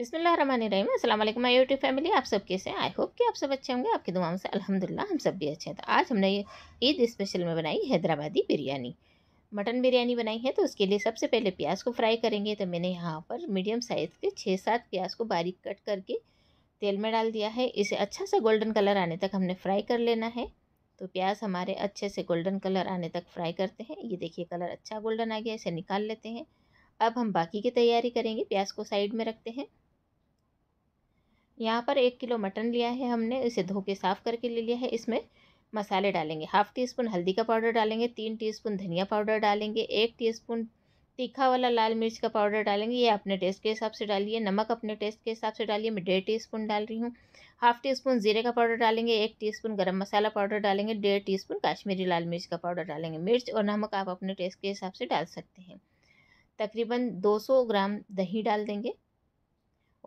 बिसमीम असल my YouTube family आप सब कैसे हैं आई होप कि आप सब अच्छे होंगे आपकी दुआओं से अल्हम्दुलिल्लाह हम सब भी अच्छे हैं तो आज हमने ये ईद स्पेशल में बनाई हैदराबादी बिरयानी मटन बिरयानी बनाई है तो उसके लिए सबसे पहले प्याज को फ्राई करेंगे तो मैंने यहाँ पर मीडियम साइज़ के छः सात प्याज को बारीक कट करके तेल में डाल दिया है इसे अच्छा सा गोल्डन कलर आने तक हमने फ्राई कर लेना है तो प्याज हमारे अच्छे से गोल्डन कलर आने तक फ्राई करते हैं ये देखिए कलर अच्छा गोल्डन आ गया इसे निकाल लेते हैं अब हम बाकी की तैयारी करेंगे प्याज को साइड में रखते हैं यहाँ पर एक किलो मटन लिया है हमने इसे धो के साफ़ करके ले लिया है इसमें मसाले डालेंगे हाफ़ टी स्पून हल्दी का पाउडर डालेंगे तीन टीस्पून धनिया पाउडर डालेंगे एक टीस्पून तीखा वाला लाल मिर्च का पाउडर डालेंगे ये अपने टेस्ट के हिसाब से डालिए नमक अपने टेस्ट के हिसाब से डालिए मैं डेढ़ टी स्पून डाल रही हूँ हाफ़ टी स्पून जीरे का पाउडर डालेंगे एक टी स्पून गर्म मसाला पाउडर डालेंगे डेढ़ टी स्पून काश्मीरी लाल मिर्च का पाउडर डालेंगे मिर्च और नमक आप अपने टेस्ट के हिसाब से डाल सकते हैं तकरीबन दो ग्राम दही डाल देंगे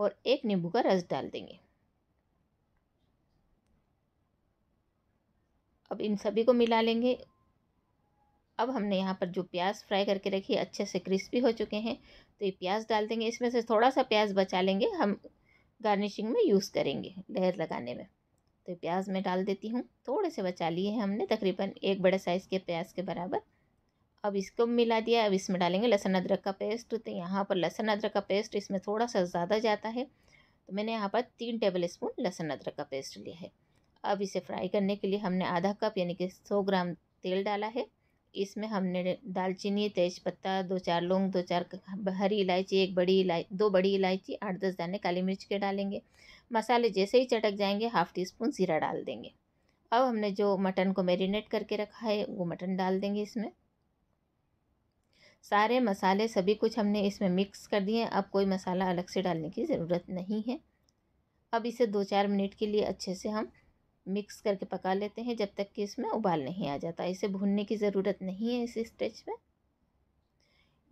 और एक नींबू का रस डाल देंगे अब इन सभी को मिला लेंगे अब हमने यहाँ पर जो प्याज फ्राई करके रखी है अच्छे से क्रिस्पी हो चुके हैं तो ये प्याज डाल देंगे इसमें से थोड़ा सा प्याज बचा लेंगे हम गार्निशिंग में यूज़ करेंगे लहर लगाने में तो प्याज मैं डाल देती हूँ थोड़े से बचा लिए हैं हमने तकरीबन एक बड़े साइज़ के प्याज के बराबर अब इसको मिला दिया अब इसमें डालेंगे लहसुन अदरक का पेस्ट तो यहाँ पर लहसुन अदरक का पेस्ट इसमें थोड़ा सा ज़्यादा जाता है तो मैंने यहाँ पर तीन टेबल स्पून लहसुन अदरक का पेस्ट लिया है अब इसे फ्राई करने के लिए हमने आधा कप यानी कि सौ ग्राम तेल डाला है इसमें हमने दालचीनी तेज़पत्ता दो चार लौंग दो चार हरी इलायची एक बड़ी इलायची दो बड़ी इलायची आठ दस दाने काली मिर्च के डालेंगे मसाले जैसे ही चटक जाएंगे हाफ़ टी स्पून ज़ीरा डाल देंगे अब हमने जो मटन को मैरिनेट करके रखा है वो मटन डाल देंगे इसमें सारे मसाले सभी कुछ हमने इसमें मिक्स कर दिए अब कोई मसाला अलग से डालने की ज़रूरत नहीं है अब इसे दो चार मिनट के लिए अच्छे से हम मिक्स करके पका लेते हैं जब तक कि इसमें उबाल नहीं आ जाता इसे भूनने की ज़रूरत नहीं है इस स्टेज में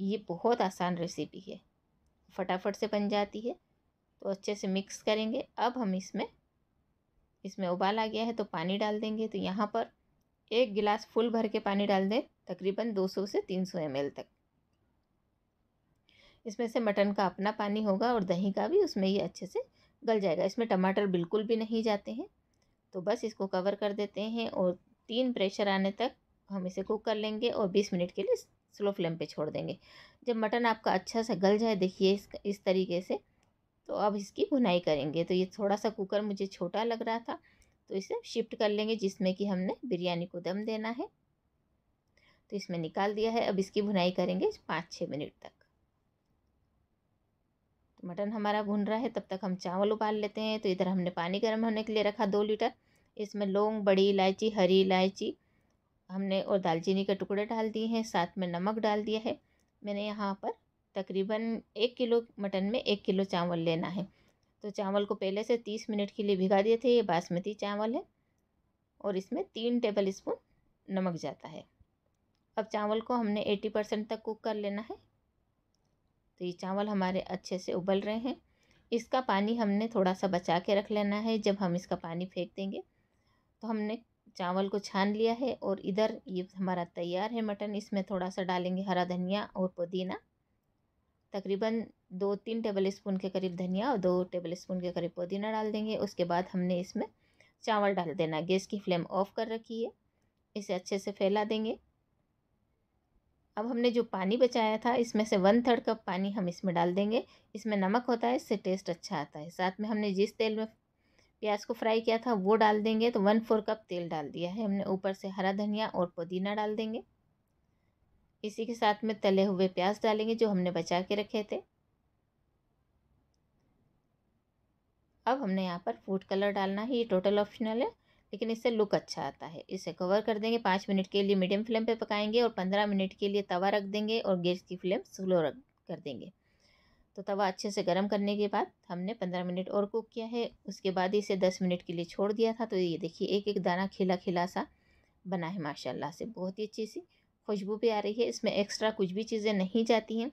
ये बहुत आसान रेसिपी है फटाफट से बन जाती है तो अच्छे से मिक्स करेंगे अब हम इसमें इसमें उबाल आ गया है तो पानी डाल देंगे तो यहाँ पर एक गिलास फुल भर के पानी डाल दें तकरीबन 200 से 300 एम तक इसमें से मटन का अपना पानी होगा और दही का भी उसमें ये अच्छे से गल जाएगा इसमें टमाटर बिल्कुल भी नहीं जाते हैं तो बस इसको कवर कर देते हैं और तीन प्रेशर आने तक हम इसे कुक कर लेंगे और बीस मिनट के लिए स्लो फ्लेम पे छोड़ देंगे जब मटन आपका अच्छा सा गल जाए देखिए इस इस तरीके से तो अब इसकी भुनाई करेंगे तो ये थोड़ा सा कुकर मुझे छोटा लग रहा था तो इसे शिफ्ट कर लेंगे जिसमें कि हमने बिरयानी को दम देना है तो इसमें निकाल दिया है अब इसकी भुनाई करेंगे पाँच छः मिनट तक मटन हमारा भुन रहा है तब तक हम चावल उबाल लेते हैं तो इधर हमने पानी गर्म होने के लिए रखा दो लीटर इसमें लौंग बड़ी इलायची हरी इलायची हमने और दालचीनी के टुकड़े डाल दिए हैं साथ में नमक डाल दिया है मैंने यहाँ पर तकरीबन एक किलो मटन में एक किलो चावल लेना है तो चावल को पहले से तीस मिनट के लिए भिगा दिए थे ये बासमती चावल है और इसमें तीन टेबल स्पून नमक जाता है अब चावल को हमने एट्टी परसेंट तक कुक कर लेना है तो ये चावल हमारे अच्छे से उबल रहे हैं इसका पानी हमने थोड़ा सा बचा के रख लेना है जब हम इसका पानी फेंक देंगे तो हमने चावल को छान लिया है और इधर ये हमारा तैयार है मटन इसमें थोड़ा सा डालेंगे हरा धनिया और पुदीना तकरीबन दो तीन टेबल स्पून के करीब धनिया और दो टेबल स्पून के करीब पुदीना डाल देंगे उसके बाद हमने इसमें चावल डाल देना गैस की फ्लेम ऑफ़ कर रखी है इसे अच्छे से फैला देंगे अब हमने जो पानी बचाया था इसमें से वन थर्ड कप पानी हम इसमें डाल देंगे इसमें नमक होता है इससे टेस्ट अच्छा आता है साथ में हमने जिस तेल में प्याज को फ्राई किया था वो डाल देंगे तो वन फोर कप तेल डाल दिया है हमने ऊपर से हरा धनिया और पुदीना डाल देंगे इसी के साथ में तले हुए प्याज डालेंगे जो हमने बचा के रखे थे अब हमने यहाँ पर फूड कलर डालना है ये टोटल ऑप्शनल है लेकिन इससे लुक अच्छा आता है इसे कवर कर देंगे पाँच मिनट के लिए मीडियम फ्लेम पे पकाएंगे और पंद्रह मिनट के लिए तवा रख देंगे और गैस की फ्लेम स्लो रख कर देंगे तो तवा अच्छे से गर्म करने के बाद हमने पंद्रह मिनट और कुक किया है उसके बाद इसे दस मिनट के लिए छोड़ दिया था तो ये देखिए एक एक दाना खिला खिला सा बना है माशाल्लाह से बहुत ही अच्छी सी खुशबू भी आ रही है इसमें एक्स्ट्रा कुछ भी चीज़ें नहीं जाती हैं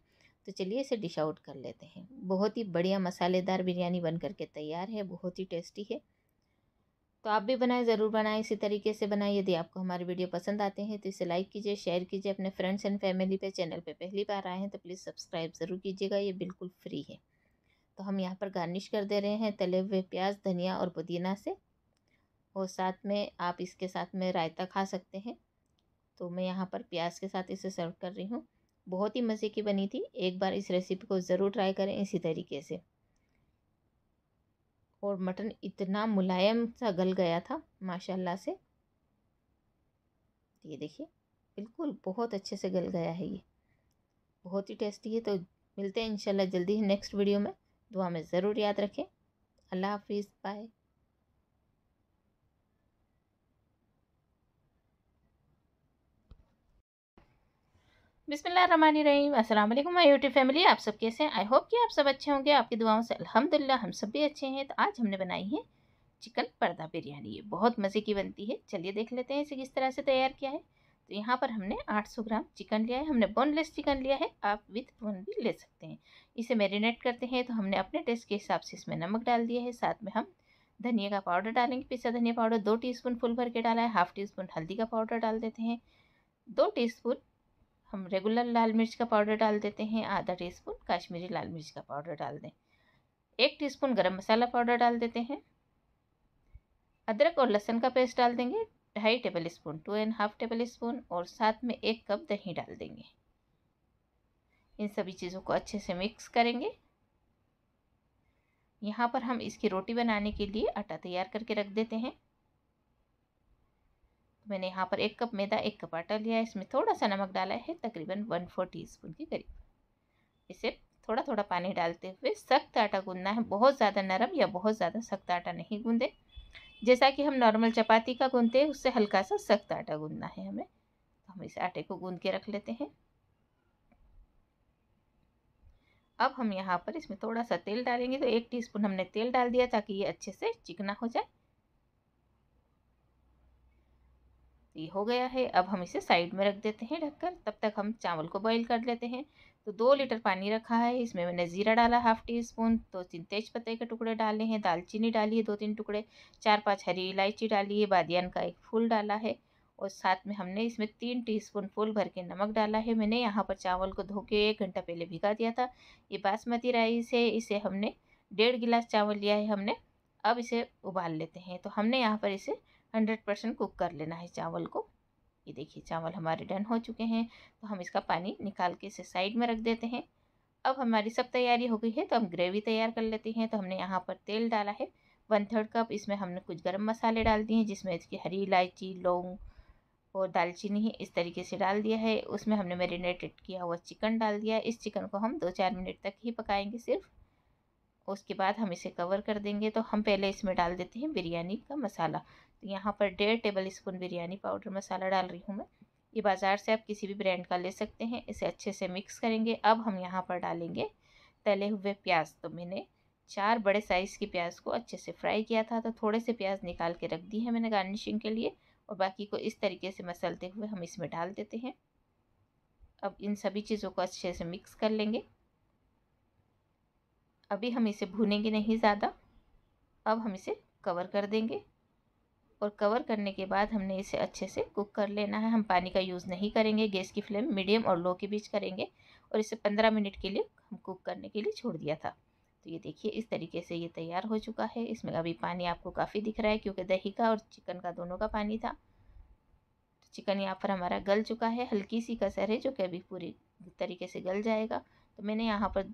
तो चलिए इसे डिश आउट कर लेते हैं बहुत ही बढ़िया मसालेदार बिरयानी बन करके तैयार है बहुत ही टेस्टी है तो आप भी बनाएं ज़रूर बनाएं इसी तरीके से बनाएं यदि आपको हमारे वीडियो पसंद आते हैं तो इसे लाइक कीजिए शेयर कीजिए अपने फ्रेंड्स एंड फैमिली पे चैनल पे पहली बार आए हैं तो प्लीज़ सब्सक्राइब ज़रूर कीजिएगा ये बिल्कुल फ्री है तो हम यहाँ पर गार्निश कर दे रहे हैं तले हुए प्याज धनिया और पुदीना से और साथ में आप इसके साथ में रायता खा सकते हैं तो मैं यहाँ पर प्याज के साथ इसे सर्व कर रही हूँ बहुत ही मज़े की बनी थी एक बार इस रेसिपी को ज़रूर ट्राई करें इसी तरीके से और मटन इतना मुलायम सा गल गया था माशाल्लाह से ये देखिए बिल्कुल बहुत अच्छे से गल गया है ये बहुत ही टेस्टी है तो मिलते हैं इंशाल्लाह जल्दी ही नेक्स्ट वीडियो में दुआ में ज़रूर याद रखें अल्लाह हाफिज़ बाय बिसमीम रही असल माई यूट्यूब फैमिली आप सब कैसे हैं आई होप कि आप सब अच्छे होंगे आपकी दुआओं से अल्हम्दुलिल्लाह हम सब भी अच्छे हैं तो आज हमने बनाई है चिकन पर्दा बिरयानी ये बहुत मज़े की बनती है चलिए देख लेते हैं इसे किस तरह से तैयार किया है तो यहाँ पर हमने 800 ग्राम चिकन लिया है हमने बोनलेस चिकन लिया है आप विथ बोन भी ले सकते हैं इसे मेरीनेट करते हैं तो हमने अपने टेस्ट के हिसाब से इसमें नमक डाल दिया है साथ में हम धनिया का पाउडर डालेंगे पिसा धनिया पाउडर दो स्पून फुल भर के डाला है हाफ़ टी स्पून हल्दी का पाउडर डाल देते हैं दो टीस्पून हम रेगुलर लाल मिर्च का पाउडर डाल देते हैं आधा टीस्पून काश्मीरी लाल मिर्च का पाउडर डाल दें एक टीस्पून गरम मसाला पाउडर डाल देते हैं अदरक और लहसुन का पेस्ट डाल देंगे ढाई table spoon two and half table spoon और साथ में एक कप दही डाल देंगे इन सभी चीज़ों को अच्छे से मिक्स करेंगे यहाँ पर हम इसकी रोटी बनाने के लिए आटा तैयार करके रख देते हैं मैंने यहाँ पर एक कप मैदा एक कप आटा लिया है इसमें थोड़ा सा नमक डाला है तकरीबन वन फोर टी स्पून के करीब इसे थोड़ा थोड़ा पानी डालते हुए सख्त आटा गूंदना है बहुत ज़्यादा नरम या बहुत ज़्यादा सख्त आटा नहीं गूंदे जैसा कि हम नॉर्मल चपाती का गूंदते हैं उससे हल्का सा सख्त आटा गूंदना है हमें तो हम इस आटे को गूंद के रख लेते हैं अब हम यहाँ पर इसमें थोड़ा सा तेल डालेंगे तो एक टीस्पून हमने तेल डाल दिया ताकि ये अच्छे से चिकना हो जाए ये हो गया है अब हम इसे साइड में रख देते हैं ढककर तब तक हम चावल को बॉईल कर लेते हैं तो दो लीटर पानी रखा है इसमें मैंने ज़ीरा डाला हाफ टी स्पून दो तीन तेज पत्ते के टुकड़े डाले हैं दालचीनी डाली है दो तीन टुकड़े चार पाँच हरी इलायची डाली है बादियान का एक फूल डाला है और साथ में हमने इसमें तीन टीस्पून फूल भर के नमक डाला है मैंने यहाँ पर चावल को धो के एक घंटा पहले भिगा दिया था ये बासमती राइस है इसे हमने डेढ़ गिलास चावल लिया है हमने अब इसे उबाल लेते हैं तो हमने यहाँ पर इसे हंड्रेड परसेंट कुक कर लेना है चावल को ये देखिए चावल हमारे डन हो चुके हैं तो हम इसका पानी निकाल के इसे साइड में रख देते हैं अब हमारी सब तैयारी हो गई है तो हम ग्रेवी तैयार कर लेते हैं तो हमने यहाँ पर तेल डाला है वन थर्ड कप इसमें हमने कुछ गर्म मसाले डाल दिए हैं जिसमें इसकी हरी इलायची लौंग और दालचीनी है इस तरीके से डाल दिया है उसमें हमने मैरिनेटेड किया हुआ चिकन डाल दिया इस चिकन को हम दो चार मिनट तक ही पकाएंगे सिर्फ उसके बाद हम इसे कवर कर देंगे तो हम पहले इसमें डाल देते हैं बिरयानी का मसाला तो यहाँ पर डेढ़ टेबल स्पून बिरयानी पाउडर मसाला डाल रही हूँ मैं ये बाज़ार से आप किसी भी ब्रांड का ले सकते हैं इसे अच्छे से मिक्स करेंगे अब हम यहाँ पर डालेंगे तले हुए प्याज तो मैंने चार बड़े साइज़ के प्याज को अच्छे से फ्राई किया था तो थोड़े से प्याज निकाल के रख दी है मैंने गार्निशिंग के लिए और बाकी को इस तरीके से मसलते हुए हम इसमें डाल देते हैं अब इन सभी चीज़ों को अच्छे से मिक्स कर लेंगे अभी हम इसे भूनेंगे नहीं ज़्यादा अब हम इसे कवर कर देंगे और कवर करने के बाद हमने इसे अच्छे से कुक कर लेना है हम पानी का यूज़ नहीं करेंगे गैस की फ्लेम मीडियम और लो के बीच करेंगे और इसे पंद्रह मिनट के लिए हम कुक करने के लिए छोड़ दिया था तो ये देखिए इस तरीके से ये तैयार हो चुका है इसमें अभी पानी आपको काफ़ी दिख रहा है क्योंकि दही का और चिकन का दोनों का पानी था तो चिकन यहाँ पर हमारा गल चुका है हल्की सी कसर है जो कि अभी पूरी तरीके से गल जाएगा तो मैंने यहाँ पर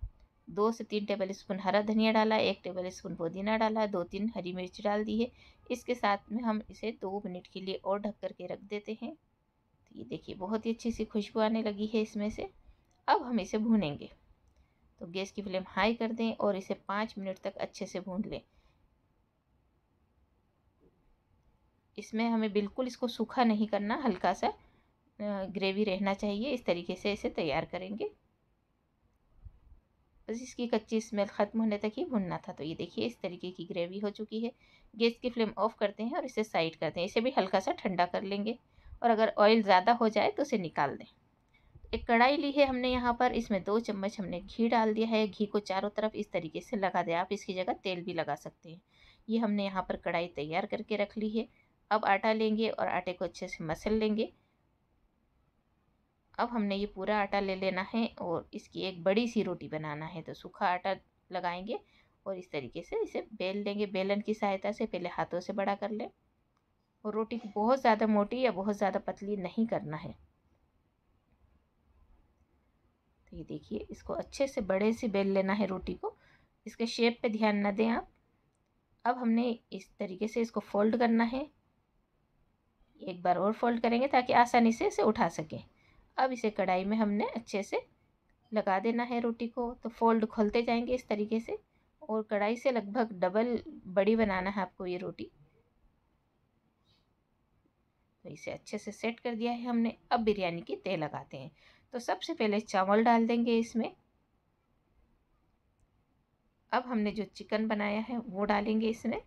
दो से तीन टेबल स्पून हरा धनिया डाला एक टेबल स्पून पुदीना डाला दो तीन हरी मिर्च डाल दी है इसके साथ में हम इसे दो मिनट के लिए और ढक करके रख देते हैं तो ये देखिए बहुत ही अच्छी सी खुशबू आने लगी है इसमें से अब हम इसे भूनेंगे तो गैस की फ्लेम हाई कर दें और इसे पाँच मिनट तक अच्छे से भून लें इसमें हमें बिल्कुल इसको सूखा नहीं करना हल्का सा ग्रेवी रहना चाहिए इस तरीके से इसे तैयार करेंगे बस इसकी कच्ची स्मेल ख़त्म होने तक ही भुनना था तो ये देखिए इस तरीके की ग्रेवी हो चुकी है गैस की फ्लेम ऑफ करते हैं और इसे साइड करते हैं इसे भी हल्का सा ठंडा कर लेंगे और अगर ऑयल ज़्यादा हो जाए तो उसे निकाल दें एक कढ़ाई ली है हमने यहाँ पर इसमें दो चम्मच हमने घी डाल दिया है घी को चारों तरफ इस तरीके से लगा दें आप इसकी जगह तेल भी लगा सकते हैं ये हमने यहाँ पर कढ़ाई तैयार करके रख ली है अब आटा लेंगे और आटे को अच्छे से मसल लेंगे अब हमने ये पूरा आटा ले लेना है और इसकी एक बड़ी सी रोटी बनाना है तो सूखा आटा लगाएंगे और इस तरीके से इसे बेल देंगे बेलन की सहायता से पहले हाथों से बड़ा कर लें और रोटी को बहुत ज़्यादा मोटी या बहुत ज़्यादा पतली नहीं करना है तो ये देखिए इसको अच्छे से बड़े से बेल लेना है रोटी को इसके शेप पर ध्यान ना दें आप अब हमने इस तरीके से इसको फोल्ड करना है एक बार और फोल्ड करेंगे ताकि आसानी से इसे उठा सकें अब इसे कढ़ाई में हमने अच्छे से लगा देना है रोटी को तो फोल्ड खोलते जाएंगे इस तरीके से और कढ़ाई से लगभग डबल बड़ी बनाना है आपको ये रोटी तो इसे अच्छे से सेट कर दिया है हमने अब बिरयानी की तेल लगाते हैं तो सबसे पहले चावल डाल देंगे इसमें अब हमने जो चिकन बनाया है वो डालेंगे इसमें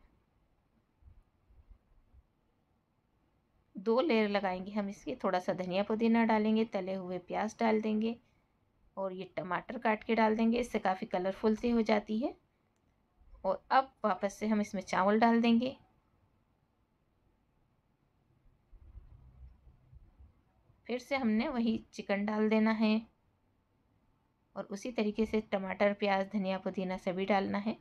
दो लेयर लगाएंगे हम इसके थोड़ा सा धनिया पुदीना डालेंगे तले हुए प्याज डाल देंगे और ये टमाटर काट के डाल देंगे इससे काफ़ी कलरफुल सी हो जाती है और अब वापस से हम इसमें चावल डाल देंगे फिर से हमने वही चिकन डाल देना है और उसी तरीके से टमाटर प्याज धनिया पुदीना सभी डालना है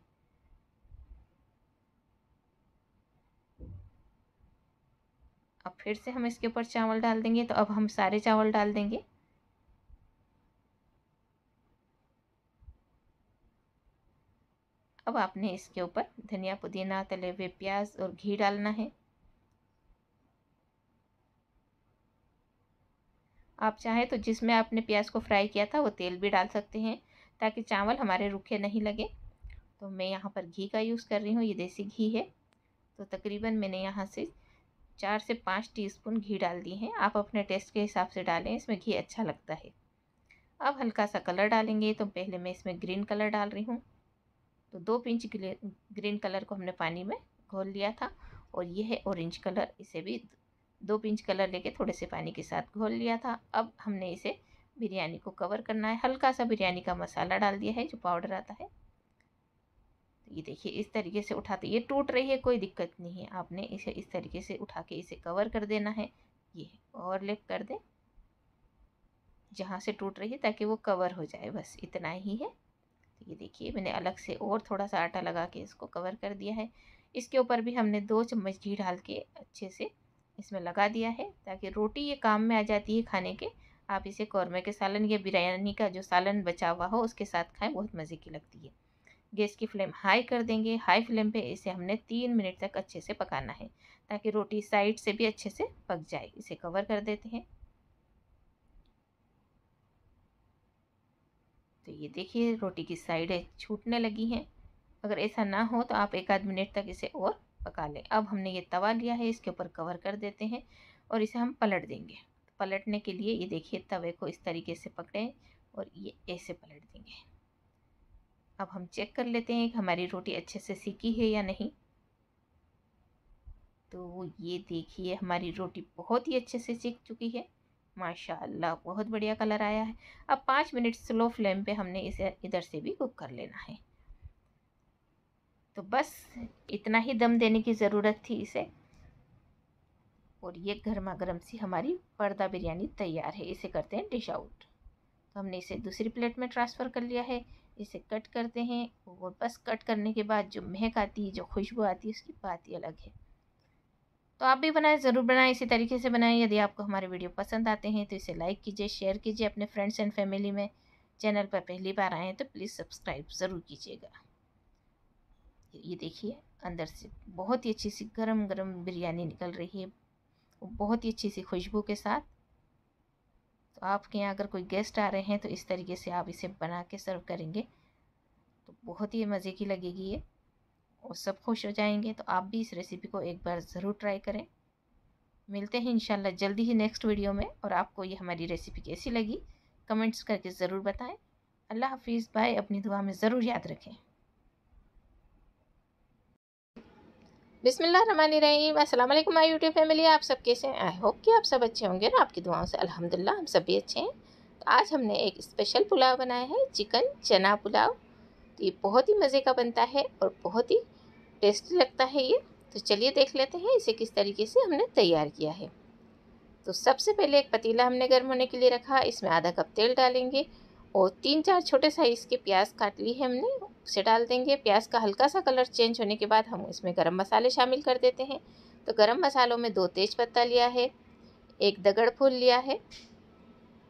फिर से हम इसके ऊपर चावल डाल देंगे तो अब हम सारे चावल डाल देंगे अब आपने इसके ऊपर धनिया पुदीना तले हुए प्याज और घी डालना है आप चाहे तो जिसमें आपने प्याज को फ्राई किया था वो तेल भी डाल सकते हैं ताकि चावल हमारे रूखे नहीं लगे तो मैं यहाँ पर घी का यूज़ कर रही हूँ ये देसी घी है तो तकरीबन मैंने यहाँ से चार से पाँच टीस्पून घी डाल दी हैं आप अपने टेस्ट के हिसाब से डालें इसमें घी अच्छा लगता है अब हल्का सा कलर डालेंगे तो पहले मैं इसमें ग्रीन कलर डाल रही हूँ तो दो पिंच ग्रीन कलर को हमने पानी में घोल लिया था और यह है ऑरेंज कलर इसे भी दो पिंच कलर लेके थोड़े से पानी के साथ घोल लिया था अब हमने इसे बिरयानी को कवर करना है हल्का सा बिरयानी का मसाला डाल दिया है जो पाउडर आता है ये देखिए इस तरीके से उठाते ये टूट रही है कोई दिक्कत नहीं है आपने इसे इस तरीके से उठा के इसे कवर कर देना है ये ओवरलेप कर दें जहाँ से टूट रही है ताकि वो कवर हो जाए बस इतना ही है तो ये देखिए मैंने अलग से और थोड़ा सा आटा लगा के इसको कवर कर दिया है इसके ऊपर भी हमने दो चम्मच घी डाल के अच्छे से इसमें लगा दिया है ताकि रोटी ये काम में आ जाती है खाने के आप इसे कौरमे के सालन या बिरयानी का जो सालन बचा हुआ हो उसके साथ खाएं बहुत मज़े की लगती है गैस की फ्लेम हाई कर देंगे हाई फ्लेम पे इसे हमने तीन मिनट तक अच्छे से पकाना है ताकि रोटी साइड से भी अच्छे से पक जाए इसे कवर कर देते हैं तो ये देखिए रोटी की साइडें छूटने लगी हैं अगर ऐसा ना हो तो आप एक आध मिनट तक इसे और पका लें अब हमने ये तवा लिया है इसके ऊपर कवर कर देते हैं और इसे हम पलट देंगे पलटने के लिए ये देखिए तवे को इस तरीके से पकड़ें और ये ऐसे पलट देंगे अब हम चेक कर लेते हैं कि हमारी रोटी अच्छे से सीखी है या नहीं तो ये देखिए हमारी रोटी बहुत ही अच्छे से सीख चुकी है माशाल्लाह बहुत बढ़िया कलर आया है अब पाँच मिनट स्लो फ्लेम पे हमने इसे इधर से भी कुक कर लेना है तो बस इतना ही दम देने की ज़रूरत थी इसे और ये गर्मा गर्म सी हमारी पर्दा बिरयानी तैयार है इसे करते हैं डिश आउट तो हमने इसे दूसरी प्लेट में ट्रांसफ़र कर लिया है इसे कट करते हैं और बस कट करने के बाद जो महक आती है जो खुशबू आती है उसकी बात ही अलग है तो आप भी बनाएं ज़रूर बनाएं इसी तरीके से बनाएं यदि आपको हमारे वीडियो पसंद आते हैं तो इसे लाइक कीजिए शेयर कीजिए अपने फ्रेंड्स एंड फैमिली में चैनल पर पहली बार आए हैं तो प्लीज़ सब्सक्राइब ज़रूर कीजिएगा ये देखिए अंदर से बहुत ही अच्छी सी गर्म गर्म बिरयानी निकल रही है बहुत ही अच्छी सी खुशबू के साथ तो आपके यहाँ अगर कोई गेस्ट आ रहे हैं तो इस तरीके से आप इसे बना के सर्व करेंगे तो बहुत ही मज़े की लगेगी ये और सब खुश हो जाएंगे तो आप भी इस रेसिपी को एक बार ज़रूर ट्राई करें मिलते हैं इंशाल्लाह जल्दी ही नेक्स्ट वीडियो में और आपको ये हमारी रेसिपी कैसी लगी कमेंट्स करके ज़रूर बताएं अल्लाह हाफिज़ भाई अपनी दुआ में ज़रूर याद रखें बिसमीम अस्सलाम वालेकुम माय यूट्यूब फैमिली आप सब कैसे हैं आई होप कि आप सब अच्छे होंगे ना आपकी दुआओं से अल्हम्दुलिल्लाह हम सब भी अच्छे हैं तो आज हमने एक स्पेशल पुलाव बनाया है चिकन चना पुलाव तो ये बहुत ही मज़े का बनता है और बहुत ही टेस्टी लगता है ये तो चलिए देख लेते हैं इसे किस तरीके से हमने तैयार किया है तो सबसे पहले एक पतीला हमने गर्म होने के लिए रखा इसमें आधा कप तेल डालेंगे और तीन चार छोटे साइज़ के प्याज काट ली है हमने उसे डाल देंगे प्याज का हल्का सा कलर चेंज होने के बाद हम इसमें गरम मसाले शामिल कर देते हैं तो गरम मसालों में दो तेज पत्ता लिया है एक दगड़ फूल लिया है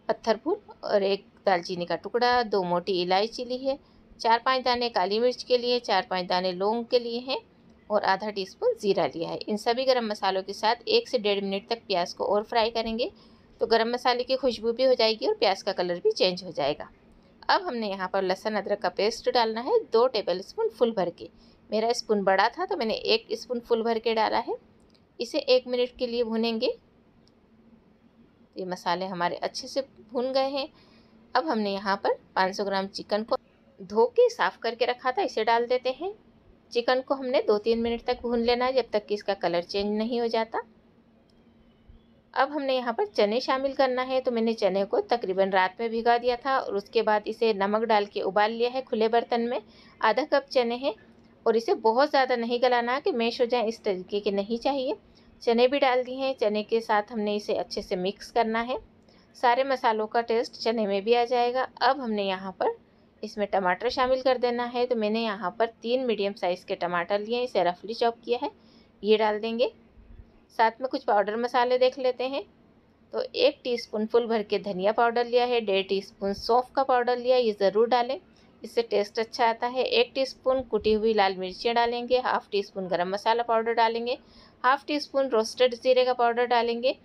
पत्थर फूल और एक दालचीनी का टुकड़ा दो मोटी इलायची ली है चार पाँच दाने काली मिर्च के लिए चार पाँच दाने लौंग के लिए हैं और आधा स्पून ज़ीरा लिया है इन सभी गरम मसालों के साथ एक से डेढ़ मिनट तक प्याज को और फ्राई करेंगे तो गरम मसाले की खुशबू भी हो जाएगी और प्याज का कलर भी चेंज हो जाएगा अब हमने यहाँ पर लहसुन अदरक का पेस्ट डालना है दो टेबल स्पून फुल भर के मेरा स्पून बड़ा था तो मैंने एक स्पून फुल भर के डाला है इसे एक मिनट के लिए भुनेंगे ये मसाले हमारे अच्छे से भुन गए हैं अब हमने यहाँ पर 500 ग्राम चिकन को धो के साफ़ करके रखा था इसे डाल देते हैं चिकन को हमने दो तीन मिनट तक भून लेना है जब तक कि इसका कलर चेंज नहीं हो जाता अब हमने यहाँ पर चने शामिल करना है तो मैंने चने को तकरीबन रात में भिगा दिया था और उसके बाद इसे नमक डाल के उबाल लिया है खुले बर्तन में आधा कप चने हैं और इसे बहुत ज़्यादा नहीं गलाना कि मैश हो जाए इस तरीके के नहीं चाहिए चने भी डाल दिए हैं चने के साथ हमने इसे अच्छे से मिक्स करना है सारे मसालों का टेस्ट चने में भी आ जाएगा अब हमने यहाँ पर इसमें टमाटर शामिल कर देना है तो मैंने यहाँ पर तीन मीडियम साइज़ के टमाटर लिए इसे रफली चॉप किया है ये डाल देंगे साथ में कुछ पाउडर मसाले देख लेते हैं तो एक टीस्पून फुल भर के धनिया पाउडर लिया है डेढ़ टीस्पून सौंफ का पाउडर लिया ये ज़रूर डालें इससे टेस्ट अच्छा आता है एक टीस्पून कुटी हुई लाल मिर्चियाँ डालेंगे हाफ़ टी स्पून गर्म मसाला पाउडर डालेंगे हाफ़ टी स्पून रोस्टेड जीरे का पाउडर डालेंगे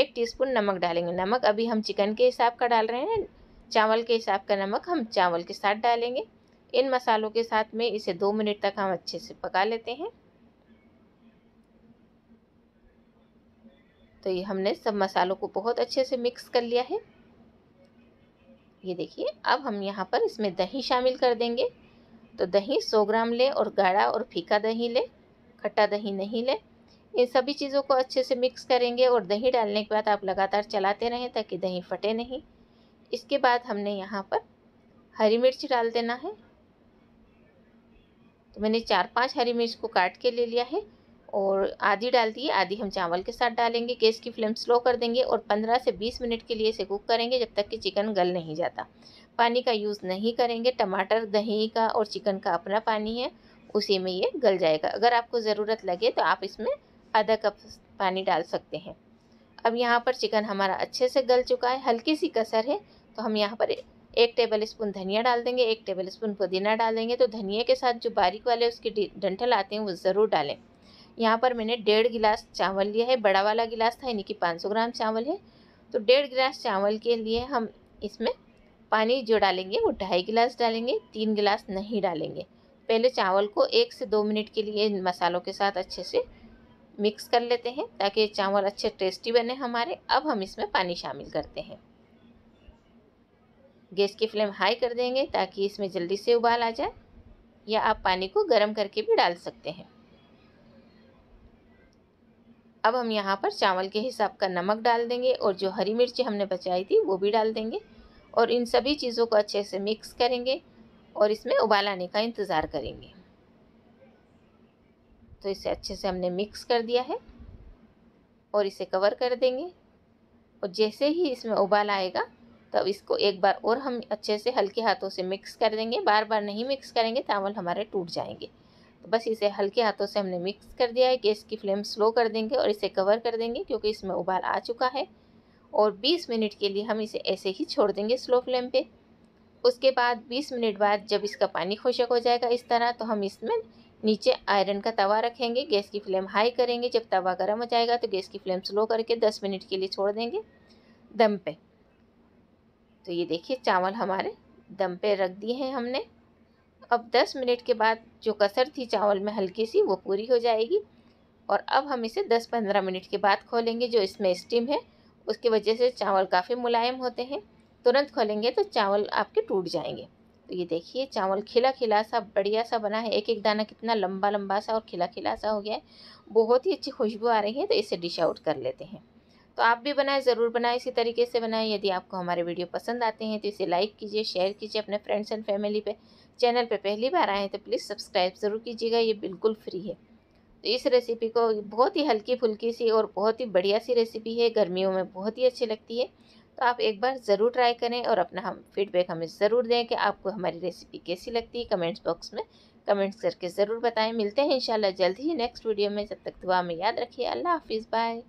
एक टीस्पून नमक डालेंगे नमक अभी हम चिकन के हिसाब का डाल रहे हैं चावल के हिसाब का नमक हम चावल के साथ डालेंगे इन मसालों के साथ में इसे दो मिनट तक हम अच्छे से पका लेते हैं तो ये हमने सब मसालों को बहुत अच्छे से मिक्स कर लिया है ये देखिए अब हम यहाँ पर इसमें दही शामिल कर देंगे तो दही 100 ग्राम लें और गाढ़ा और फीका दही लें खट्टा दही नहीं लें इन सभी चीज़ों को अच्छे से मिक्स करेंगे और दही डालने के बाद आप लगातार चलाते रहें ताकि दही फटे नहीं इसके बाद हमने यहाँ पर हरी मिर्च डाल देना है तो मैंने चार पांच हरी मिर्च को काट के ले लिया है और आधी डाल दी आधी हम चावल के साथ डालेंगे गैस की फ्लेम स्लो कर देंगे और 15 से 20 मिनट के लिए इसे कुक करेंगे जब तक कि चिकन गल नहीं जाता पानी का यूज़ नहीं करेंगे टमाटर दही का और चिकन का अपना पानी है उसी में ये गल जाएगा अगर आपको ज़रूरत लगे तो आप इसमें आधा कप पानी डाल सकते हैं अब यहाँ पर चिकन हमारा अच्छे से गल चुका है हल्की सी कसर है तो हम यहाँ पर एक टेबल स्पून धनिया डाल देंगे एक टेबल स्पून पुदीना डाल देंगे तो धनिया के साथ जो बारीक वाले उसके डंठल आते हैं वो ज़रूर डालें यहाँ पर मैंने डेढ़ गिलास चावल लिया है बड़ा वाला गिलास था यानी कि 500 ग्राम चावल है तो डेढ़ गिलास चावल के लिए हम इसमें पानी जो डालेंगे वो ढाई गिलास डालेंगे तीन गिलास नहीं डालेंगे पहले चावल को एक से दो मिनट के लिए मसालों के साथ अच्छे से मिक्स कर लेते हैं ताकि चावल अच्छे टेस्टी बने हमारे अब हम इसमें पानी शामिल करते हैं गैस की फ्लेम हाई कर देंगे ताकि इसमें जल्दी से उबाल आ जाए या आप पानी को गर्म करके भी डाल सकते हैं अब हम यहाँ पर चावल के हिसाब का नमक डाल देंगे और जो हरी मिर्ची हमने बचाई थी वो भी डाल देंगे और इन सभी चीज़ों को अच्छे से मिक्स करेंगे और इसमें उबाल आने का इंतज़ार करेंगे तो इसे अच्छे से हमने मिक्स कर दिया है और इसे कवर कर देंगे और जैसे ही इसमें उबाल आएगा तब इसको एक बार और हम अच्छे से हल्के हाथों से मिक्स कर देंगे बार बार नहीं मिक्स करेंगे चावल हमारे टूट जाएंगे तो बस इसे हल्के हाथों से हमने मिक्स कर दिया है गैस की फ्लेम स्लो कर देंगे और इसे कवर कर देंगे क्योंकि इसमें उबाल आ चुका है और 20 मिनट के लिए हम इसे ऐसे ही छोड़ देंगे स्लो फ्लेम पे उसके बाद 20 मिनट बाद जब इसका पानी खुशक हो जाएगा इस तरह तो हम इसमें नीचे आयरन का तवा रखेंगे गैस की फ्लेम हाई करेंगे जब तवा गर्म हो जाएगा तो गैस की फ्लेम स्लो करके दस मिनट के लिए छोड़ देंगे दम पर तो ये देखिए चावल हमारे दम पर रख दिए हैं हमने अब 10 मिनट के बाद जो कसर थी चावल में हल्की सी वो पूरी हो जाएगी और अब हम इसे 10-15 मिनट के बाद खोलेंगे जो इसमें स्टीम है उसकी वजह से चावल काफ़ी मुलायम होते हैं तुरंत खोलेंगे तो चावल आपके टूट जाएंगे तो ये देखिए चावल खिला खिला सा बढ़िया सा बना है एक एक दाना कितना लंबा लंबा सा और खिला खिला सा हो गया है बहुत ही अच्छी खुशबू आ रही है तो इसे डिश आउट कर लेते हैं तो आप भी बनाएं ज़रूर बनाएं इसी तरीके से बनाएं यदि आपको हमारे वीडियो पसंद आते हैं तो इसे लाइक कीजिए शेयर कीजिए अपने फ्रेंड्स एंड फैमिली पे चैनल पर पहली बार आए हैं तो प्लीज़ सब्सक्राइब ज़रूर कीजिएगा ये बिल्कुल फ्री है तो इस रेसिपी को बहुत ही हल्की फुल्की सी और बहुत ही बढ़िया सी रेसिपी है गर्मियों में बहुत ही अच्छी लगती है तो आप एक बार ज़रूर ट्राई करें और अपना हम फीडबैक हमें ज़रूर दें कि आपको हमारी रेसिपी कैसी लगती है कमेंट्स बॉक्स में कमेंट्स करके ज़रूर बताएं मिलते हैं इंशाल्लाह जल्द ही नेक्स्ट वीडियो में जब तक दुआ में याद रखिए अल्लाह हाफिज़ बाय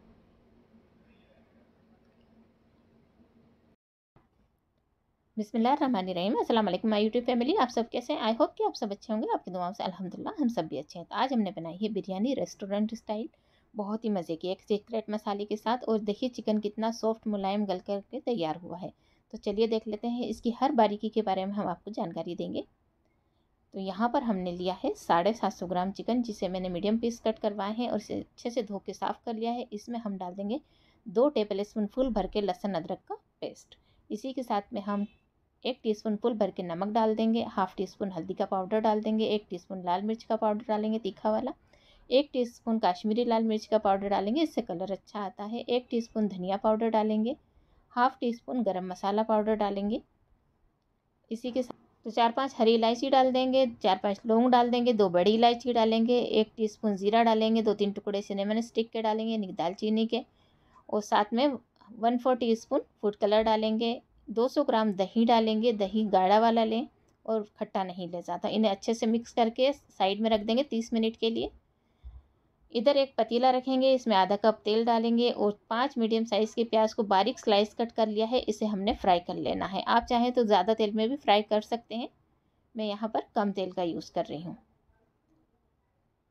बिसमीम असल माई यूट्यूब फैमिली आप सब कैसे हैं आई होप कि आप सब अच्छे होंगे आपकी दुआओं से अल्हम्दुलिल्लाह हम सब भी अच्छे हैं तो आज हमने बनाई है बिरयानी रेस्टोरेंट स्टाइल बहुत ही मज़े की एक सीक्रेट मसाले के साथ और देखिए चिकन कितना सॉफ्ट मुलायम गल करके तैयार हुआ है तो चलिए देख लेते हैं इसकी हर बारीकी के बारे में हम आपको जानकारी देंगे तो यहाँ पर हमने लिया है साढ़े सात सौ ग्राम चिकन जिसे मैंने मीडियम पीस कट करवाए हैं और इसे अच्छे से धो के साफ़ कर लिया है इसमें हम डाल देंगे दो टेबल स्पून फुल भर के लहसुन अदरक का पेस्ट इसी के साथ में हम एक टीस्पून फुल भर के नमक डाल देंगे हाफ टी स्पून हल्दी का पाउडर डाल देंगे एक टीस्पून लाल मिर्च का पाउडर डालेंगे तीखा वाला एक टीस्पून काश्मीरी लाल मिर्च का पाउडर डालेंगे इससे कलर अच्छा आता है एक टीस्पून धनिया पाउडर डालेंगे हाफ टी स्पून गर्म मसाला पाउडर डालेंगे इसी के साथ तो चार पांच हरी इलायची डाल देंगे चार पांच लौंग डाल देंगे दो बड़ी इलायची डालेंगे एक टीस्पून ज़ीरा डालेंगे दो तीन टुकड़े सिनेमन स्टिक के डालेंगे यानी दालचीनी के और साथ में one four tea spoon food colour डालेंगे 200 ग्राम दही डालेंगे दही गाढ़ा वाला लें और खट्टा नहीं ले जाता इन्हें अच्छे से मिक्स करके साइड में रख देंगे तीस मिनट के लिए इधर एक पतीला रखेंगे इसमें आधा कप तेल डालेंगे और पाँच मीडियम साइज़ के प्याज को बारीक स्लाइस कट कर लिया है इसे हमने फ्राई कर लेना है आप चाहें तो ज़्यादा तेल में भी फ्राई कर सकते हैं मैं यहाँ पर कम तेल का यूज़ कर रही हूँ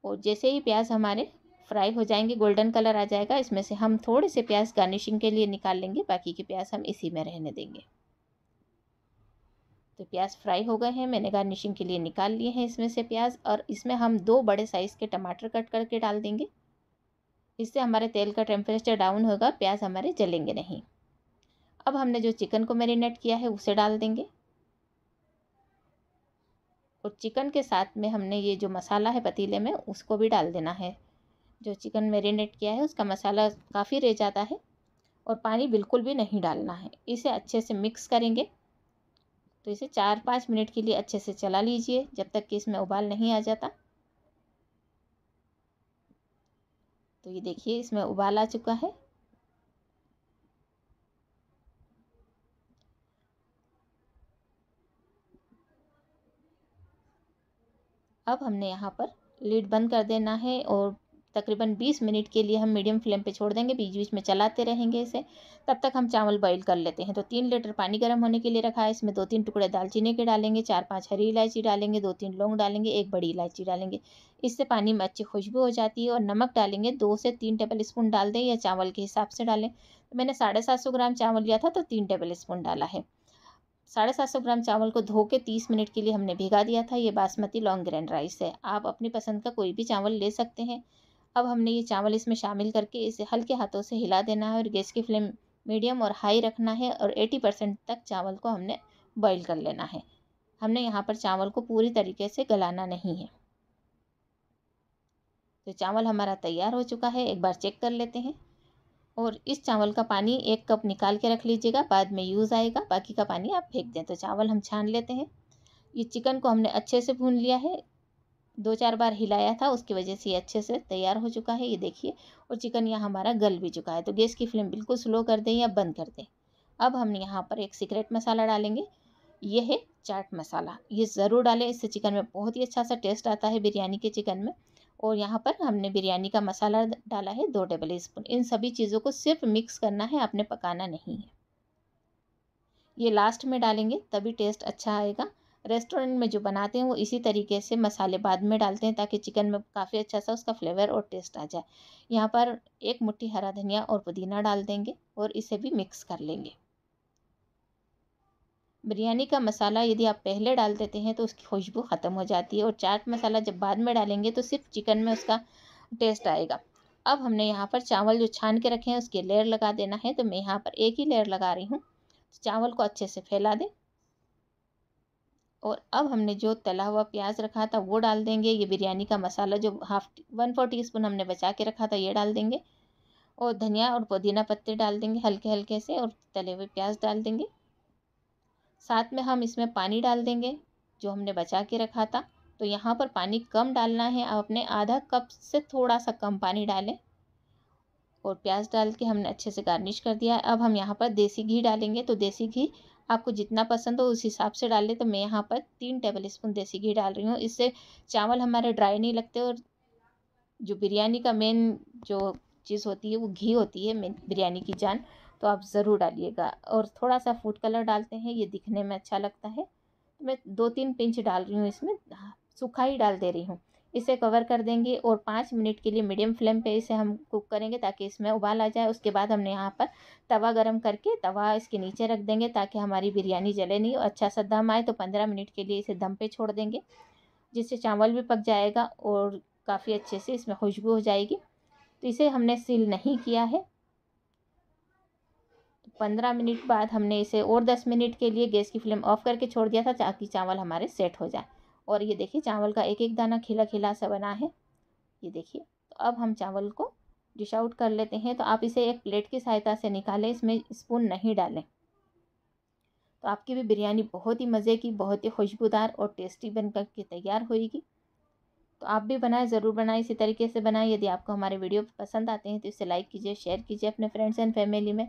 और जैसे ही प्याज हमारे फ्राई हो जाएंगे गोल्डन कलर आ जाएगा इसमें से हम थोड़े से प्याज गार्निशिंग के लिए निकाल लेंगे बाकी के प्याज हम इसी में रहने देंगे तो प्याज फ्राई हो गए हैं मैंने गार्निशिंग के लिए निकाल लिए हैं इसमें से प्याज और इसमें हम दो बड़े साइज़ के टमाटर कट करके डाल देंगे इससे हमारे तेल का टेम्परेचर डाउन होगा प्याज हमारे जलेंगे नहीं अब हमने जो चिकन को मेरीनेट किया है उसे डाल देंगे और चिकन के साथ में हमने ये जो मसाला है पतीले में उसको भी डाल देना है जो चिकन मेरीनेट किया है उसका मसाला काफ़ी रह जाता है और पानी बिल्कुल भी नहीं डालना है इसे अच्छे से मिक्स करेंगे तो इसे चार पाँच मिनट के लिए अच्छे से चला लीजिए जब तक कि इसमें उबाल नहीं आ जाता तो ये देखिए इसमें उबाल आ चुका है अब हमने यहाँ पर लीड बंद कर देना है और तकरीबन 20 मिनट के लिए हम मीडियम फ्लेम पे छोड़ देंगे बीच बीच में चलाते रहेंगे इसे तब तक हम चावल बॉईल कर लेते हैं तो तीन लीटर पानी गर्म होने के लिए रखा है इसमें दो तीन टुकड़े दालचीनी के डालेंगे चार पाँच हरी इलायची डालेंगे दो तीन लौंग डालेंगे एक बड़ी इलायची डालेंगे इससे पानी में अच्छी खुशबू हो जाती है और नमक डालेंगे दो से तीन टेबल स्पून डाल दें या चावल के हिसाब से डालें तो मैंने साढ़े सात सौ ग्राम चावल लिया था तो तीन टेबल स्पून डाला है साढ़े सात सौ ग्राम चावल को धो के तीस मिनट के लिए हमने भिगा दिया था ये बासमती लॉन्ग ग्रैंड राइस है आप अपनी पसंद का कोई भी चावल ले सकते हैं अब हमने ये चावल इसमें शामिल करके इसे हल्के हाथों से हिला देना है और गैस की फ्लेम मीडियम और हाई रखना है और 80 परसेंट तक चावल को हमने बॉईल कर लेना है हमने यहाँ पर चावल को पूरी तरीके से गलाना नहीं है तो चावल हमारा तैयार हो चुका है एक बार चेक कर लेते हैं और इस चावल का पानी एक कप निकाल के रख लीजिएगा बाद में यूज़ आएगा बाकी का पानी आप फेंक दें तो चावल हम छान लेते हैं ये चिकन को हमने अच्छे से भून लिया है दो चार बार हिलाया था उसकी वजह से ये अच्छे से तैयार हो चुका है ये देखिए और चिकन यहाँ हमारा गल भी चुका है तो गैस की फ्लेम बिल्कुल स्लो कर दें या बंद कर दें अब हम यहाँ पर एक सीक्रेट मसाला डालेंगे ये है चाट मसाला ये ज़रूर डालें इससे चिकन में बहुत ही अच्छा सा टेस्ट आता है बिरयानी के चिकन में और यहाँ पर हमने बिरयानी का मसाला डाला है दो टेबल स्पून इन सभी चीज़ों को सिर्फ मिक्स करना है आपने पकाना नहीं है ये लास्ट में डालेंगे तभी टेस्ट अच्छा आएगा रेस्टोरेंट में जो बनाते हैं वो इसी तरीके से मसाले बाद में डालते हैं ताकि चिकन में काफ़ी अच्छा सा उसका फ्लेवर और टेस्ट आ जाए यहाँ पर एक मुट्ठी हरा धनिया और पुदीना डाल देंगे और इसे भी मिक्स कर लेंगे बिरयानी का मसाला यदि आप पहले डाल देते हैं तो उसकी खुशबू ख़त्म हो जाती है और चाट मसाला जब बाद में डालेंगे तो सिर्फ चिकन में उसका टेस्ट आएगा अब हमने यहाँ पर चावल जो छान के रखे हैं उसकी लेयर लगा देना है तो मैं यहाँ पर एक ही लेयर लगा रही हूँ तो चावल को अच्छे से फैला दें और अब हमने जो तला हुआ प्याज रखा था वो डाल देंगे ये बिरयानी का मसाला जो half one four tea spoon हमने बचा के रखा था ये डाल देंगे और धनिया और पुदीना पत्ते डाल देंगे हल्के हल्के से और तले हुए प्याज डाल देंगे साथ में हम इसमें पानी डाल देंगे जो हमने बचा के रखा था तो यहाँ पर पानी कम डालना है आप अपने आधा कप से थोड़ा सा कम पानी डालें और प्याज डाल के हमने अच्छे से गार्निश कर दिया अब हम यहाँ पर देसी घी डालेंगे तो देसी घी आपको जितना पसंद हो उस हिसाब से डाल लें तो मैं यहाँ पर तीन टेबल स्पून देसी घी डाल रही हूँ इससे चावल हमारे ड्राई नहीं लगते और जो बिरयानी का मेन जो चीज़ होती है वो घी होती है मेन बिरयानी की जान तो आप ज़रूर डालिएगा और थोड़ा सा फूड कलर डालते हैं ये दिखने में अच्छा लगता है मैं दो तीन पिंच डाल रही हूँ इसमें हाँ, सूखा ही डाल दे रही हूँ इसे कवर कर देंगे और पाँच मिनट के लिए मीडियम फ्लेम पे इसे हम कुक करेंगे ताकि इसमें उबाल आ जाए उसके बाद हमने यहाँ पर तवा गरम करके तवा इसके नीचे रख देंगे ताकि हमारी बिरयानी जले नहीं और अच्छा सा दम आए तो पंद्रह मिनट के लिए इसे दम पे छोड़ देंगे जिससे चावल भी पक जाएगा और काफ़ी अच्छे से इसमें खुशबू हो जाएगी तो इसे हमने सील नहीं किया है पंद्रह मिनट बाद हमने इसे और दस मिनट के लिए गैस की फ्लेम ऑफ करके छोड़ दिया था ताकि चावल हमारे सेट हो जाए और ये देखिए चावल का एक एक दाना खिला खिला सा बना है ये देखिए तो अब हम चावल को डिश आउट कर लेते हैं तो आप इसे एक प्लेट की सहायता से निकालें इसमें स्पून नहीं डालें तो आपकी भी बिरयानी बहुत ही मज़े की बहुत ही खुशबूदार और टेस्टी बन कर के तैयार होएगी तो आप भी बनाएं ज़रूर बनाएं इसी तरीके से बनाएं यदि आपको हमारे वीडियो पसंद आते हैं तो इसे लाइक कीजिए शेयर कीजिए अपने फ्रेंड्स एंड फैमिली में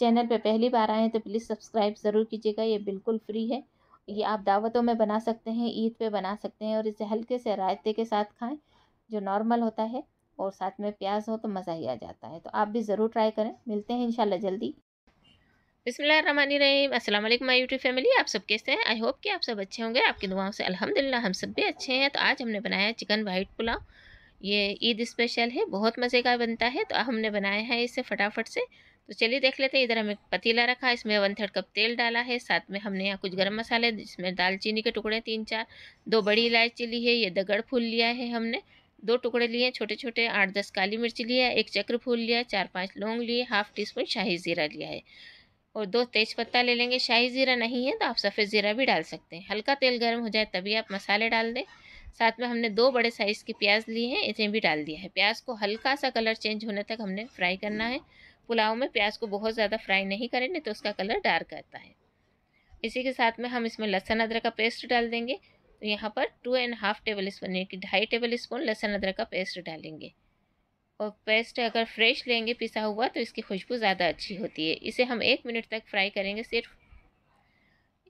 चैनल पर पहली बार आए हैं तो प्लीज़ सब्सक्राइब ज़रूर कीजिएगा ये बिल्कुल फ्री है ये आप दावतों में बना सकते हैं ईद पे बना सकते हैं और इसे हल्के से रायते के साथ खाएं जो नॉर्मल होता है और साथ में प्याज हो तो मज़ा ही आ जाता है तो आप भी ज़रूर ट्राई करें मिलते हैं इंशाल्लाह जल्दी बिसमीम असल माई यूट्यूब फैमिली आप सब कैसे हैं आई होप कि आप सब अच्छे होंगे आपकी दुआओं से अल्हम्दुलिल्लाह हम सब भी अच्छे हैं तो आज हमने बनाया चिकन वाइट पुलाव ये ईद स्पेशल है बहुत मज़े का बनता है तो हमने बनाया है इसे फटाफट से तो चलिए देख लेते हैं इधर हमें पतीला रखा है इसमें वन थर्ड कप तेल डाला है साथ में हमने यहाँ कुछ गर्म मसाले जिसमें दालचीनी के टुकड़े तीन चार दो बड़ी इलायची ली है ये दगड़ फूल लिया है हमने दो टुकड़े लिए छोटे छोटे आठ दस काली मिर्च लिया एक चक्र फूल लिया चार पाँच लौंग लिए हाफ टी स्पून शाही ज़ीरा लिया है और दो तेज़पत्ता ले लेंगे शाही ज़ीरा नहीं है तो आप सफ़ेद ज़ीरा भी डाल सकते हैं हल्का तेल गर्म हो जाए तभी आप मसाले डाल दें साथ में हमने दो बड़े साइज़ के प्याज लिए हैं इसे भी डाल दिया है प्याज को हल्का सा कलर चेंज होने तक हमने फ्राई करना है पुलाव में प्याज को बहुत ज़्यादा फ्राई नहीं करेंगे तो उसका कलर डार्क आता है इसी के साथ में हम इसमें लहसन अदरक का पेस्ट डाल देंगे तो यहाँ पर two and half table spoon यानी कि ढाई टेबल स्पून लहसन अदरक का पेस्ट डालेंगे और पेस्ट अगर फ्रेश लेंगे पिसा हुआ तो इसकी खुशबू ज़्यादा अच्छी होती है इसे हम एक मिनट तक फ्राई करेंगे सिर्फ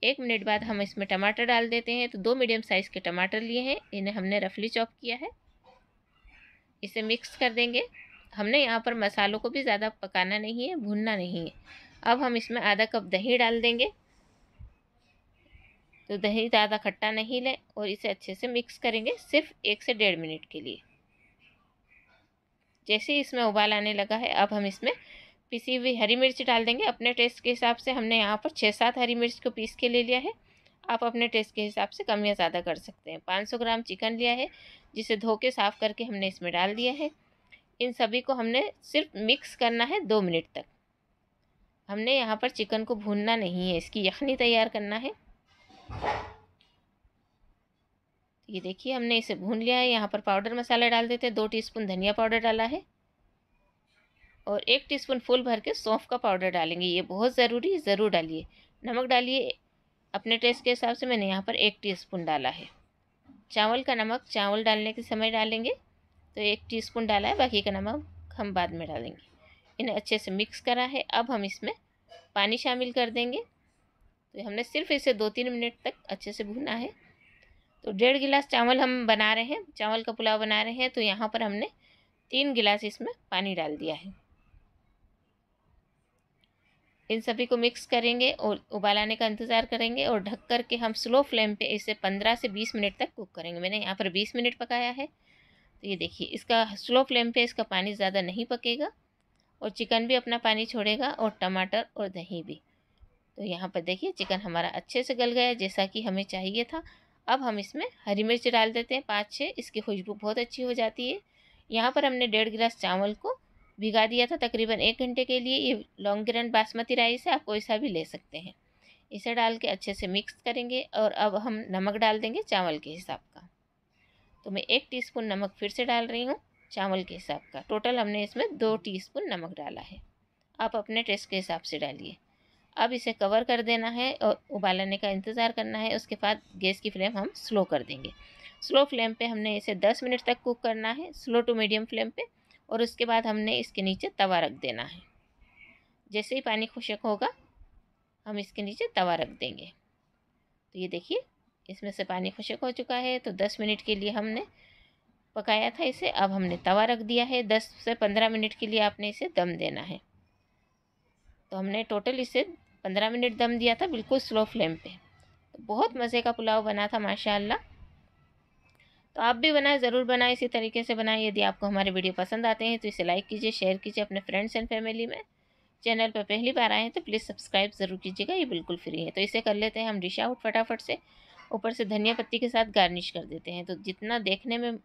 एक मिनट बाद हम इसमें टमाटर डाल देते हैं तो दो मीडियम साइज़ के टमाटर लिए हैं इन्हें हमने रफली चॉप किया है इसे मिक्स कर देंगे हमने यहाँ पर मसालों को भी ज़्यादा पकाना नहीं है भुनना नहीं है अब हम इसमें आधा कप दही डाल देंगे तो दही ज़्यादा खट्टा नहीं लें और इसे अच्छे से मिक्स करेंगे सिर्फ एक से डेढ़ मिनट के लिए जैसे ही इसमें उबाल आने लगा है अब हम इसमें पिसी हुई हरी मिर्च डाल देंगे अपने टेस्ट के हिसाब से हमने यहाँ पर छः सात हरी मिर्च को पीस के ले लिया है आप अपने टेस्ट के हिसाब से कम या ज़्यादा कर सकते हैं 500 ग्राम चिकन लिया है जिसे धो के साफ़ करके हमने इसमें डाल दिया है इन सभी को हमने सिर्फ मिक्स करना है दो मिनट तक हमने यहाँ पर चिकन को भूनना नहीं है इसकी यखनी तैयार करना है ये देखिए हमने इसे भून लिया है यहाँ पर पाउडर मसाला डाल देते हैं दो टीस्पून धनिया पाउडर डाला है और एक टीस्पून फुल भर के सौंफ का पाउडर डालेंगे ये बहुत ज़रूरी ज़रूर डालिए नमक डालिए अपने टेस्ट के हिसाब से मैंने यहाँ पर एक टीस्पून डाला है चावल का नमक चावल डालने के समय डालेंगे तो एक टीस्पून डाला है बाकी का नमक हम बाद में डालेंगे इन्हें अच्छे से मिक्स करा है अब हम इसमें पानी शामिल कर देंगे तो हमने सिर्फ इसे दो तीन मिनट तक अच्छे से भुना है तो डेढ़ गिलास चावल हम बना रहे हैं चावल का पुलाव बना रहे हैं तो यहाँ पर हमने तीन गिलास इसमें पानी डाल दिया है इन सभी को मिक्स करेंगे और उबाल आने का इंतज़ार करेंगे और ढक कर के हम स्लो फ्लेम पे इसे 15 से 20 मिनट तक कुक करेंगे मैंने यहाँ पर 20 मिनट पकाया है तो ये देखिए इसका स्लो फ्लेम पे इसका पानी ज़्यादा नहीं पकेगा और चिकन भी अपना पानी छोड़ेगा और टमाटर और दही भी तो यहाँ पर देखिए चिकन हमारा अच्छे से गल गया जैसा कि हमें चाहिए था अब हम इसमें हरी मिर्च डाल देते हैं पाँच छः इसकी खुशबू बहुत अच्छी हो जाती है यहाँ पर हमने डेढ़ गिलास चावल को भिगा दिया था तकरीबन एक घंटे के लिए ये लॉन्ग ग्रैंड बासमती राइस है आप कोई सा भी ले सकते हैं इसे डाल के अच्छे से मिक्स करेंगे और अब हम नमक डाल देंगे चावल के हिसाब का तो मैं एक टीस्पून नमक फिर से डाल रही हूँ चावल के हिसाब का टोटल हमने इसमें दो टीस्पून नमक डाला है आप अपने टेस्ट के हिसाब से डालिए अब इसे कवर कर देना है और उबालने का इंतज़ार करना है उसके बाद गैस की फ्लेम हम स्लो कर देंगे स्लो फ्लेम पे हमने इसे 10 मिनट तक कुक करना है स्लो टू मीडियम फ्लेम पे और उसके बाद हमने इसके नीचे तवा रख देना है जैसे ही पानी खुशक होगा हम इसके नीचे तवा रख देंगे तो ये देखिए इसमें से पानी खुशक हो चुका है तो दस मिनट के लिए हमने पकाया था इसे अब हमने तवा रख दिया है दस से पंद्रह मिनट के लिए आपने इसे दम देना है तो हमने टोटल इसे पंद्रह मिनट दम दिया था बिल्कुल स्लो फ्लेम पे तो बहुत मज़े का पुलाव बना था माशाल्लाह तो आप भी बनाएं ज़रूर बनाएं इसी तरीके से बनाएं यदि आपको हमारे वीडियो पसंद आते हैं तो इसे लाइक कीजिए शेयर कीजिए अपने फ्रेंड्स एंड फैमिली में चैनल पर पहली बार आए हैं तो प्लीज़ सब्सक्राइब ज़रूर कीजिएगा ये बिल्कुल फ्री है तो इसे कर लेते हैं हम डिश आउट फटाफट से ऊपर से धनिया पत्ती के साथ गार्निश कर देते हैं तो जितना देखने में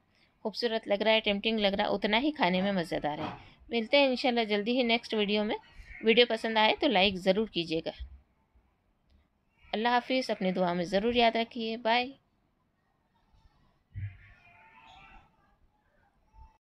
खूबसूरत लग रहा है टेम्पटिंग लग रहा है उतना ही खाने में मज़ेदार है मिलते हैं इंशाल्लाह जल्दी ही नेक्स्ट वीडियो में वीडियो पसंद आए तो लाइक ज़रूर कीजिएगा अल्लाह हाफिज़ अपनी दुआ में ज़रूर याद रखिए बाय